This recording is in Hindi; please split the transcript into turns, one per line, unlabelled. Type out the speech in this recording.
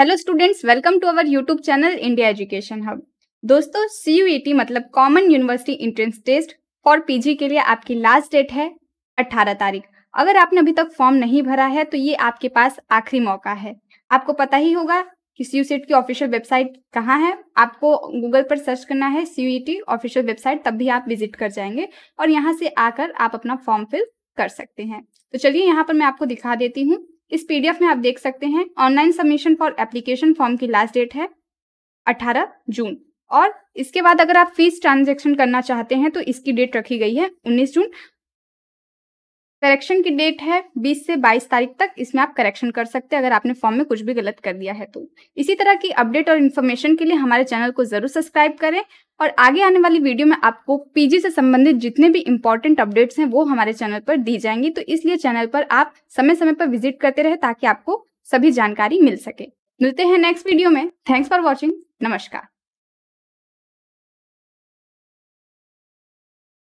hello students welcome to our YouTube channel India education hub दोस्तों सी यू e मतलब common university entrance test for PG के लिए आपकी लास्ट डेट है 18 तारीख अगर आपने अभी तक फॉर्म नहीं भरा है तो ये आपके पास आखिरी मौका है आपको पता ही होगा कि सी यू e की ऑफिशियल वेबसाइट कहाँ है आपको गूगल पर सर्च करना है सी यू ऑफिशियल वेबसाइट तब भी आप विजिट कर जाएंगे और यहाँ से आकर आप अपना फॉर्म फिल कर सकते हैं तो चलिए यहाँ पर मैं आपको दिखा देती हूँ इस पीडीएफ में आप देख सकते हैं online submission for application form की लास्ट डेट है 18 जून और इसके बाद अगर आप फीस ट्रांजेक्शन करना चाहते हैं तो इसकी डेट रखी गई है 19 जून करेक्शन की डेट है 20 से 22 तारीख तक इसमें आप करेक्शन कर सकते हैं अगर आपने फॉर्म में कुछ भी गलत कर दिया है तो इसी तरह की अपडेट और इन्फॉर्मेशन के लिए हमारे चैनल को जरूर सब्सक्राइब करें और आगे आने वाली वीडियो में आपको पीजी से संबंधित जितने भी इंपॉर्टेंट अपडेट्स हैं वो हमारे चैनल पर दी जाएंगी तो इसलिए चैनल पर आप समय समय पर विजिट करते रहे ताकि आपको सभी जानकारी मिल सके मिलते हैं नेक्स्ट वीडियो में थैंक्स फॉर वॉचिंग नमस्कार